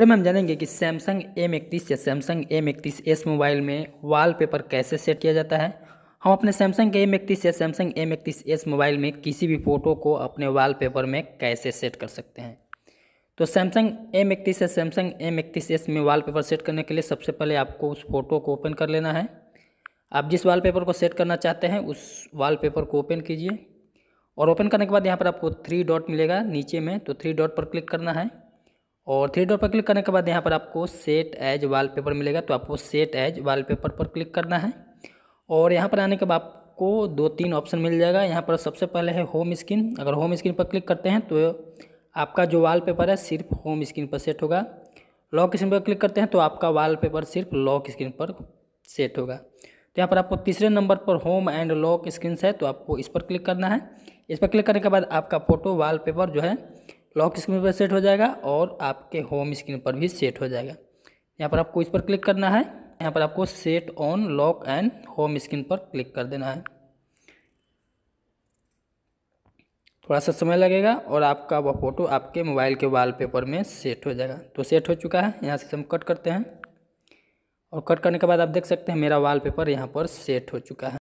अरे हम जानेंगे कि सैमसंग एम इकतीस या सैमसंग एम इकतीस एस मोबाइल में वॉलपेपर कैसे सेट किया जाता है हम अपने सैमसंग के एम इकतीस या सैमसंग एम इकतीस एस मोबाइल में किसी भी फ़ोटो को अपने वॉलपेपर में कैसे सेट कर सकते हैं तो सैमसंग एम इकतीस या सैमसंग एम इकतीस एस में वॉलपेपर सेट करने के लिए सबसे पहले आपको उस फ़ोटो को ओपन कर लेना है आप जिस पेपर को सेट करना चाहते हैं उस पेपर को ओपन कीजिए और ओपन करने के बाद यहाँ पर आपको थ्री डॉट मिलेगा नीचे में तो थ्री डॉट पर क्लिक करना है और थ्री डॉट पर क्लिक करने के बाद यहाँ पर आपको सेट एज वॉलपेपर मिलेगा तो आपको सेट एज वॉलपेपर पर क्लिक करना है और यहाँ पर आने के बाद आपको दो तीन ऑप्शन मिल जाएगा यहाँ पर सबसे पहले है होम स्क्रीन अगर होम स्क्रीन पर क्लिक करते हैं तो आपका जो पेपर है सिर्फ होम स्क्रीन पर सेट होगा लॉक स्क्रीन पर क्लिक करते हैं तो आपका पेपर सिर्फ लॉक स्क्रीन पर सेट होगा तो यहाँ पर आपको तीसरे नंबर पर होम एंड लॉक स्क्रीन है तो आपको इस पर क्लिक करना है इस पर क्लिक करने के बाद आपका फ़ोटो वॉलपेपर जो है लॉक स्क्रीन पर सेट हो जाएगा और आपके होम स्क्रीन पर भी सेट हो जाएगा यहाँ पर आपको इस पर क्लिक करना है यहाँ पर आपको set on lock and home screen पर क्लिक कर देना है थोड़ा सा समय लगेगा और आपका वह फ़ोटो आपके मोबाइल के वॉलपेपर में सेट हो जाएगा तो सेट हो चुका है यहाँ से हम कट करते हैं और कट करने के बाद आप देख सकते हैं मेरा वॉलपेपर यहाँ पर सेट हो चुका है